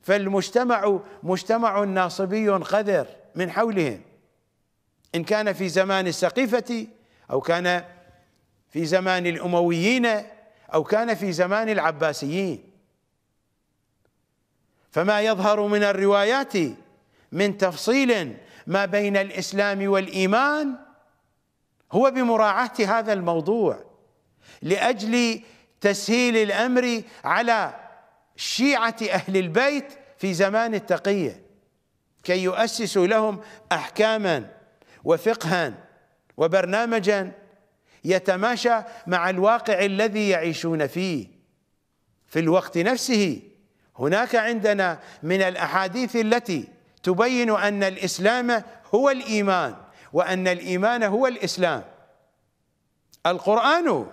فالمجتمع مجتمع ناصبي قذر من حولهم إن كان في زمان السقيفة أو كان في زمان الأمويين أو كان في زمان العباسيين فما يظهر من الروايات من تفصيل ما بين الإسلام والإيمان هو بمراعاة هذا الموضوع لأجل تسهيل الامر على شيعه اهل البيت في زمان التقيه كي يؤسسوا لهم احكاما وفقها وبرنامجا يتماشى مع الواقع الذي يعيشون فيه في الوقت نفسه هناك عندنا من الاحاديث التي تبين ان الاسلام هو الايمان وان الايمان هو الاسلام القران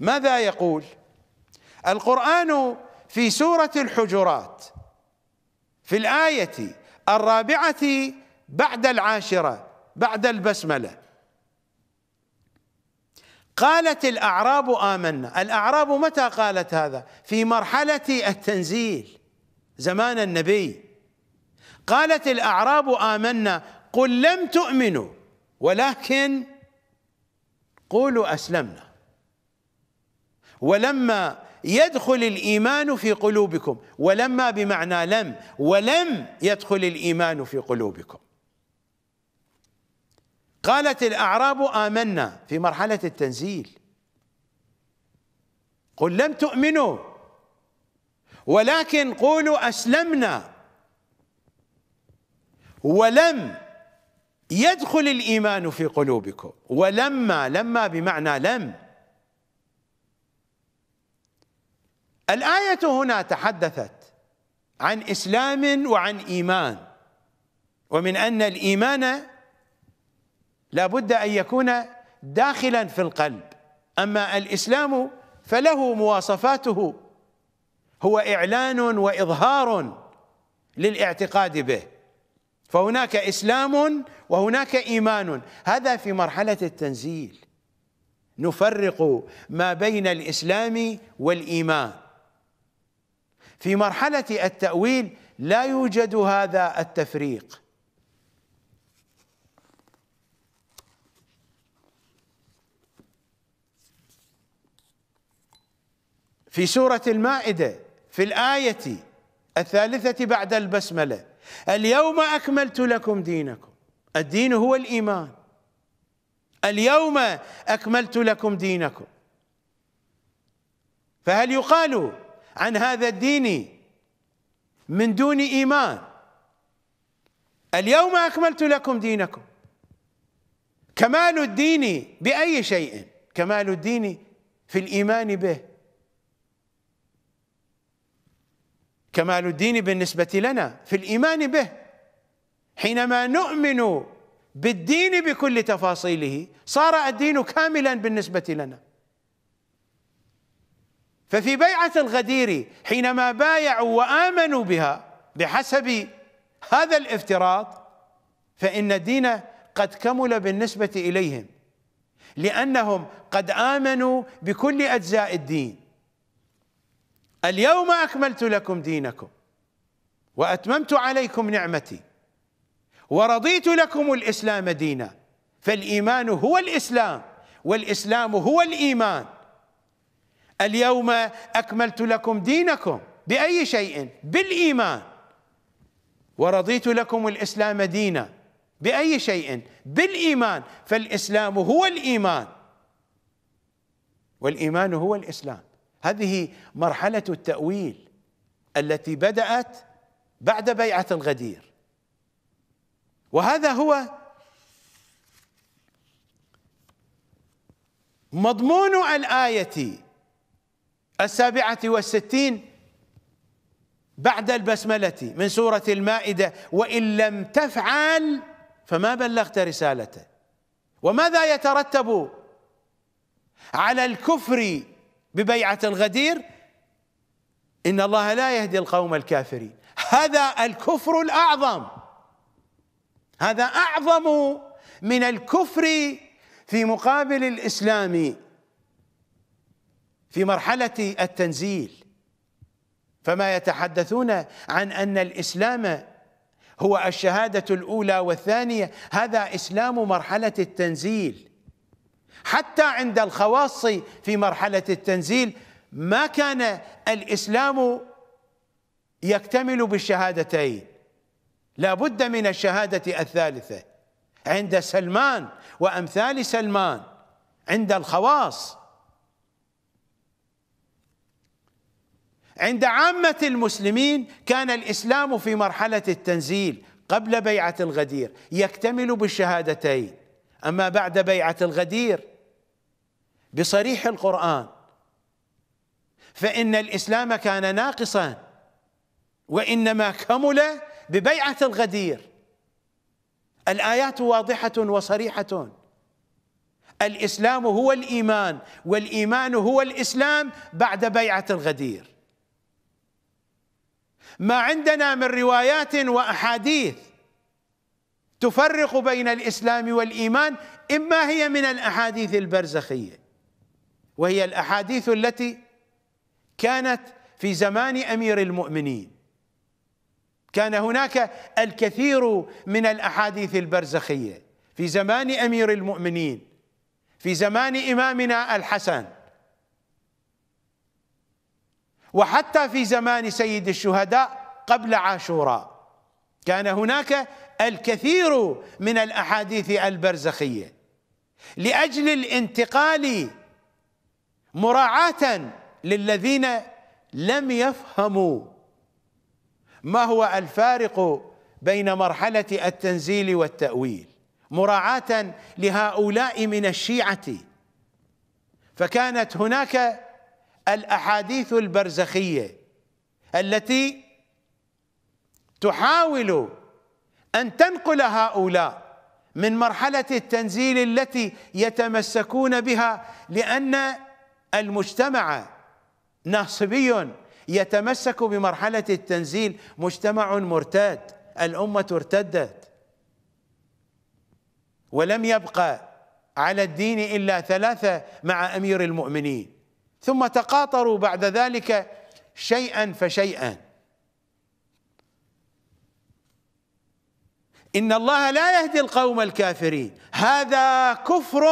ماذا يقول القرآن في سورة الحجرات في الآية الرابعة بعد العاشرة بعد البسملة قالت الأعراب آمنا الأعراب متى قالت هذا في مرحلة التنزيل زمان النبي قالت الأعراب آمنا قل لم تؤمنوا ولكن قولوا أسلمنا ولما يدخل الايمان في قلوبكم ولما بمعنى لم ولم يدخل الايمان في قلوبكم قالت الاعراب امنا في مرحله التنزيل قل لم تؤمنوا ولكن قولوا اسلمنا ولم يدخل الايمان في قلوبكم ولما لما بمعنى لم الآية هنا تحدثت عن إسلام وعن إيمان ومن أن الإيمان لابد أن يكون داخلا في القلب أما الإسلام فله مواصفاته هو إعلان وإظهار للاعتقاد به فهناك إسلام وهناك إيمان هذا في مرحلة التنزيل نفرق ما بين الإسلام والإيمان في مرحلة التأويل لا يوجد هذا التفريق في سورة المائدة في الآية الثالثة بعد البسملة اليوم أكملت لكم دينكم الدين هو الإيمان اليوم أكملت لكم دينكم فهل يقال عن هذا الدين من دون إيمان اليوم أكملت لكم دينكم كمال الدين بأي شيء كمال الدين في الإيمان به كمال الدين بالنسبة لنا في الإيمان به حينما نؤمن بالدين بكل تفاصيله صار الدين كاملا بالنسبة لنا ففي بيعة الغدير حينما بايعوا وآمنوا بها بحسب هذا الافتراض فإن الدين قد كمل بالنسبة إليهم لأنهم قد آمنوا بكل أجزاء الدين اليوم أكملت لكم دينكم وأتممت عليكم نعمتي ورضيت لكم الإسلام دينا فالإيمان هو الإسلام والإسلام هو الإيمان اليوم اكملت لكم دينكم باي شيء بالايمان ورضيت لكم الاسلام دينا باي شيء بالايمان فالاسلام هو الايمان والايمان هو الاسلام هذه مرحله التاويل التي بدات بعد بيعه الغدير وهذا هو مضمون الايه السابعة والستين بعد البسملة من سورة المائدة وإن لم تفعل فما بلغت رسالته وماذا يترتب على الكفر ببيعة الغدير إن الله لا يهدي القوم الكافرين هذا الكفر الأعظم هذا أعظم من الكفر في مقابل الإسلام في مرحلة التنزيل فما يتحدثون عن أن الإسلام هو الشهادة الأولى والثانية هذا إسلام مرحلة التنزيل حتى عند الخواص في مرحلة التنزيل ما كان الإسلام يكتمل بالشهادتين لا بد من الشهادة الثالثة عند سلمان وأمثال سلمان عند الخواص عند عامة المسلمين كان الإسلام في مرحلة التنزيل قبل بيعة الغدير يكتمل بالشهادتين أما بعد بيعة الغدير بصريح القرآن فإن الإسلام كان ناقصا وإنما كمل ببيعة الغدير الآيات واضحة وصريحة الإسلام هو الإيمان والإيمان هو الإسلام بعد بيعة الغدير ما عندنا من روايات واحاديث تفرق بين الاسلام والايمان اما هي من الاحاديث البرزخيه وهي الاحاديث التي كانت في زمان امير المؤمنين كان هناك الكثير من الاحاديث البرزخيه في زمان امير المؤمنين في زمان امامنا الحسن وحتى في زمان سيد الشهداء قبل عاشوراء كان هناك الكثير من الاحاديث البرزخيه لاجل الانتقال مراعاه للذين لم يفهموا ما هو الفارق بين مرحله التنزيل والتاويل مراعاه لهؤلاء من الشيعه فكانت هناك الاحاديث البرزخيه التي تحاول ان تنقل هؤلاء من مرحله التنزيل التي يتمسكون بها لان المجتمع ناصبي يتمسك بمرحله التنزيل مجتمع مرتد الامه ارتدت ولم يبقى على الدين الا ثلاثه مع امير المؤمنين ثم تقاطروا بعد ذلك شيئا فشيئا ان الله لا يهدي القوم الكافرين هذا كفر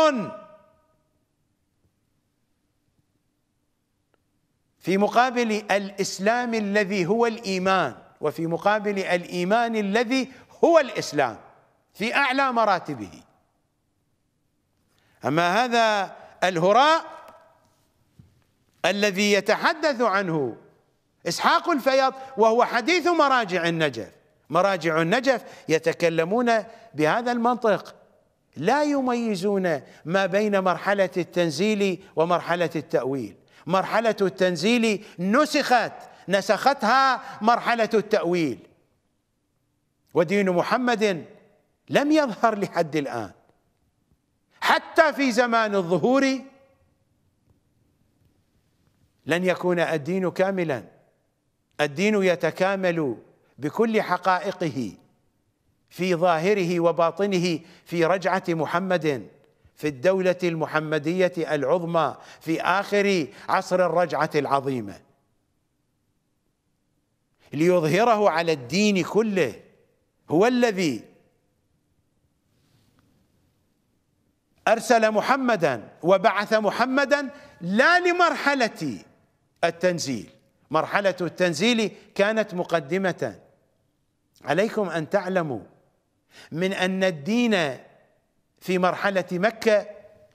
في مقابل الاسلام الذي هو الايمان وفي مقابل الايمان الذي هو الاسلام في اعلى مراتبه اما هذا الهراء الذي يتحدث عنه إسحاق الفيض وهو حديث مراجع النجف مراجع النجف يتكلمون بهذا المنطق لا يميزون ما بين مرحلة التنزيل ومرحلة التأويل مرحلة التنزيل نسخت نسختها مرحلة التأويل ودين محمد لم يظهر لحد الآن حتى في زمان الظهور لن يكون الدين كاملا الدين يتكامل بكل حقائقه في ظاهره وباطنه في رجعه محمد في الدوله المحمديه العظمى في اخر عصر الرجعه العظيمه ليظهره على الدين كله هو الذي ارسل محمدا وبعث محمدا لا لمرحله التنزيل مرحلة التنزيل كانت مقدمة عليكم أن تعلموا من أن الدين في مرحلة مكة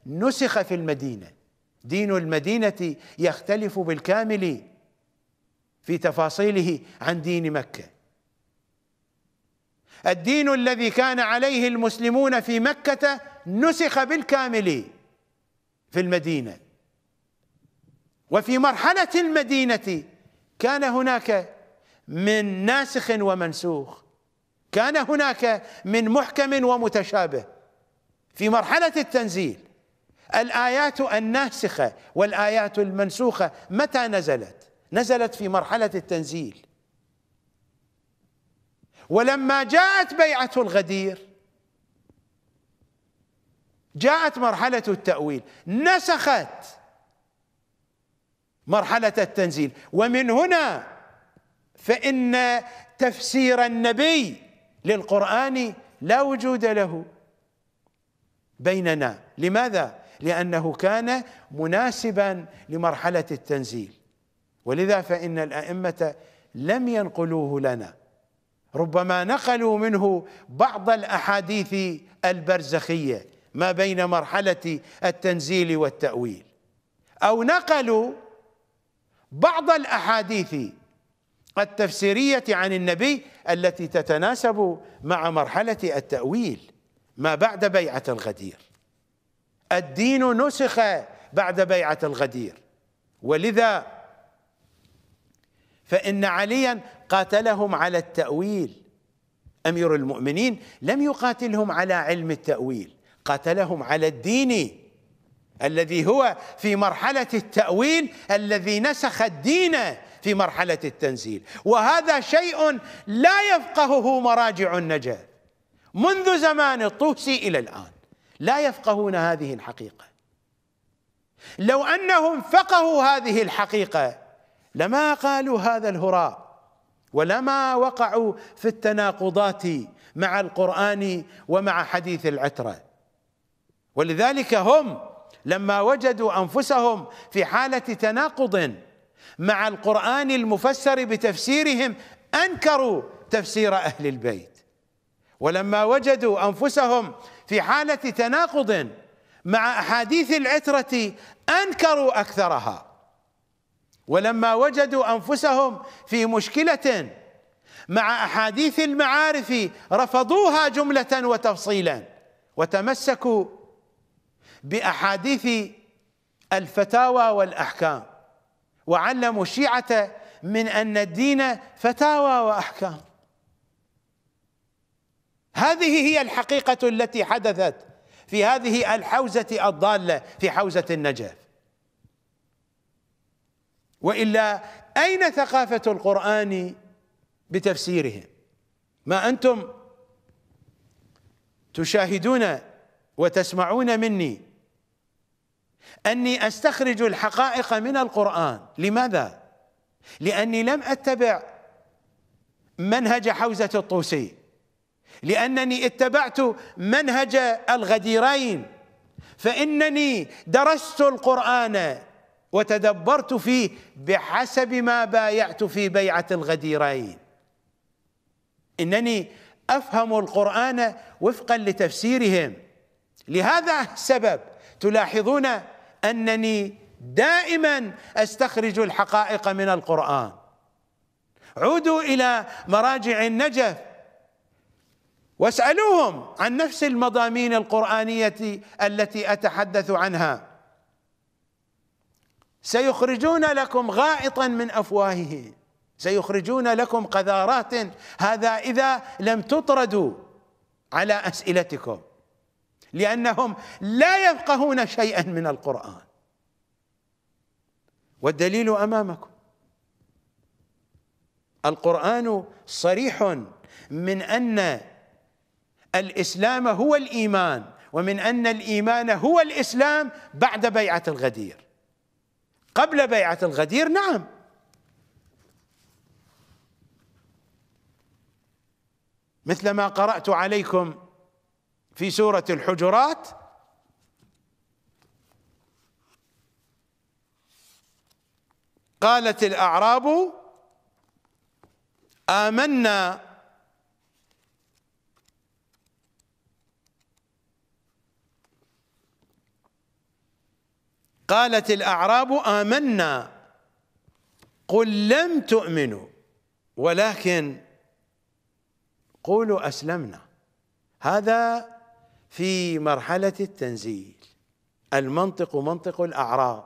نسخ في المدينة دين المدينة يختلف بالكامل في تفاصيله عن دين مكة الدين الذي كان عليه المسلمون في مكة نسخ بالكامل في المدينه وفي مرحلة المدينة كان هناك من ناسخ ومنسوخ كان هناك من محكم ومتشابه في مرحلة التنزيل الآيات الناسخة والآيات المنسوخة متى نزلت؟ نزلت في مرحلة التنزيل ولما جاءت بيعة الغدير جاءت مرحلة التأويل نسخت مرحلة التنزيل ومن هنا فإن تفسير النبي للقرآن لا وجود له بيننا لماذا؟ لأنه كان مناسبا لمرحلة التنزيل ولذا فإن الأئمة لم ينقلوه لنا ربما نقلوا منه بعض الأحاديث البرزخية ما بين مرحلة التنزيل والتأويل أو نقلوا بعض الاحاديث التفسيريه عن النبي التي تتناسب مع مرحله التاويل ما بعد بيعه الغدير الدين نسخ بعد بيعه الغدير ولذا فان عليا قاتلهم على التاويل امير المؤمنين لم يقاتلهم على علم التاويل قاتلهم على الدين الذي هو في مرحلة التأويل الذي نسخ الدين في مرحلة التنزيل وهذا شيء لا يفقهه مراجع النجاة منذ زمان الطوسي إلى الآن لا يفقهون هذه الحقيقة لو أنهم فقهوا هذه الحقيقة لما قالوا هذا الهراء ولما وقعوا في التناقضات مع القرآن ومع حديث العترة ولذلك هم لما وجدوا انفسهم في حاله تناقض مع القران المفسر بتفسيرهم انكروا تفسير اهل البيت ولما وجدوا انفسهم في حاله تناقض مع احاديث العتره انكروا اكثرها ولما وجدوا انفسهم في مشكله مع احاديث المعارف رفضوها جمله وتفصيلا وتمسكوا بأحاديث الفتاوى والأحكام وعلموا الشيعة من أن الدين فتاوى وأحكام هذه هي الحقيقة التي حدثت في هذه الحوزة الضالة في حوزة النجف وإلا أين ثقافة القرآن بتفسيره ما أنتم تشاهدون وتسمعون مني أني أستخرج الحقائق من القرآن لماذا؟ لأني لم أتبع منهج حوزة الطوسي لأنني اتبعت منهج الغديرين فإنني درست القرآن وتدبرت فيه بحسب ما بايعت في بيعة الغديرين إنني أفهم القرآن وفقا لتفسيرهم لهذا السبب تلاحظون انني دائما استخرج الحقائق من القران عودوا الى مراجع النجف واسالوهم عن نفس المضامين القرانيه التي اتحدث عنها سيخرجون لكم غائطا من افواههم سيخرجون لكم قذارات هذا اذا لم تطردوا على اسئلتكم لانهم لا يفقهون شيئا من القران والدليل امامكم القران صريح من ان الاسلام هو الايمان ومن ان الايمان هو الاسلام بعد بيعه الغدير قبل بيعه الغدير نعم مثل ما قرات عليكم في سورة الحجرات قالت الأعراب آمنا قالت الأعراب آمنا قل لم تؤمنوا ولكن قولوا أسلمنا هذا في مرحلة التنزيل المنطق منطق الأعراب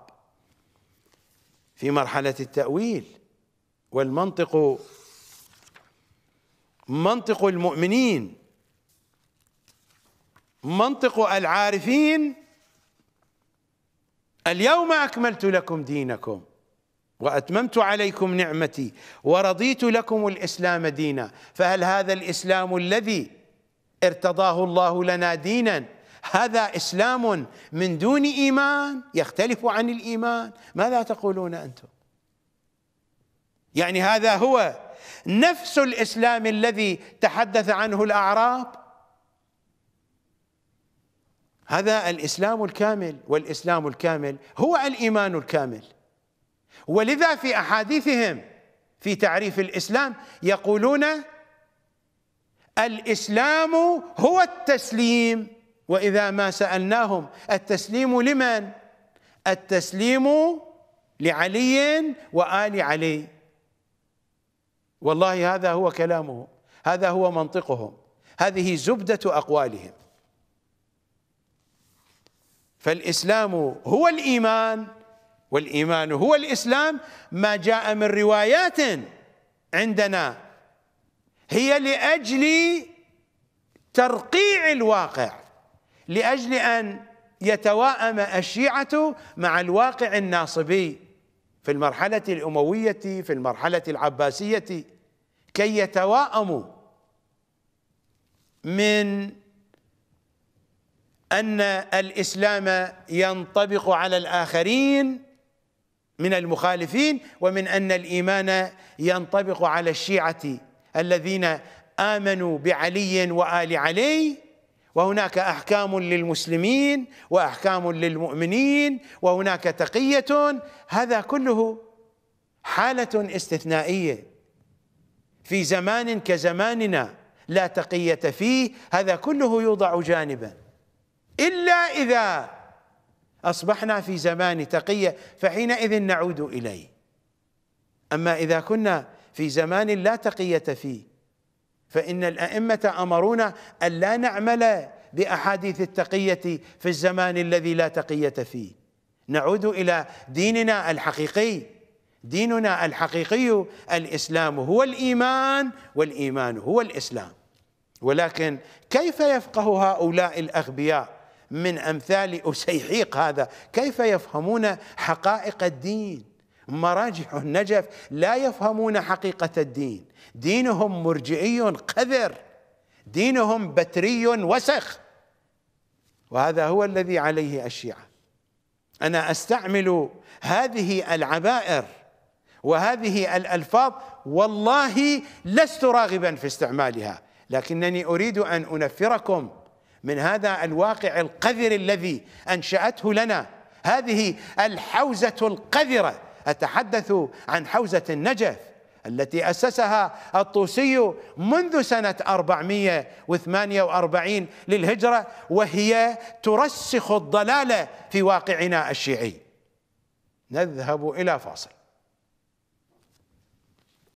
في مرحلة التأويل والمنطق منطق المؤمنين منطق العارفين اليوم أكملت لكم دينكم وأتممت عليكم نعمتي ورضيت لكم الإسلام دينا فهل هذا الإسلام الذي ارتضاه الله لنا دينا هذا اسلام من دون ايمان يختلف عن الايمان ماذا تقولون انتم يعني هذا هو نفس الاسلام الذي تحدث عنه الاعراب هذا الاسلام الكامل والاسلام الكامل هو الايمان الكامل ولذا في احاديثهم في تعريف الاسلام يقولون الاسلام هو التسليم واذا ما سالناهم التسليم لمن التسليم لعلي وال علي والله هذا هو كلامهم هذا هو منطقهم هذه زبده اقوالهم فالاسلام هو الايمان والايمان هو الاسلام ما جاء من روايات عندنا هي لأجل ترقيع الواقع لأجل أن يتواءم الشيعة مع الواقع الناصبي في المرحلة الأموية في المرحلة العباسية كي يتواءموا من أن الإسلام ينطبق على الآخرين من المخالفين ومن أن الإيمان ينطبق على الشيعة الذين امنوا بعلي وال علي وهناك احكام للمسلمين واحكام للمؤمنين وهناك تقيه هذا كله حاله استثنائيه في زمان كزماننا لا تقيه فيه هذا كله يوضع جانبا الا اذا اصبحنا في زمان تقيه فحينئذ نعود اليه اما اذا كنا في زمان لا تقية فيه فإن الأئمة أمرونا أن لا نعمل بأحاديث التقية في الزمان الذي لا تقية فيه نعود إلى ديننا الحقيقي ديننا الحقيقي الإسلام هو الإيمان والإيمان هو الإسلام ولكن كيف يفقه هؤلاء الأغبياء من أمثال أسيحيق هذا كيف يفهمون حقائق الدين مراجع النجف لا يفهمون حقيقة الدين دينهم مرجعي قذر دينهم بتري وسخ وهذا هو الذي عليه الشيعة أنا أستعمل هذه العبائر وهذه الألفاظ والله لست راغبا في استعمالها لكنني أريد أن أنفركم من هذا الواقع القذر الذي أنشأته لنا هذه الحوزة القذره أتحدث عن حوزة النجف التي أسسها الطوسي منذ سنة 448 للهجرة وهي ترسخ الضلالة في واقعنا الشيعي نذهب إلى فاصل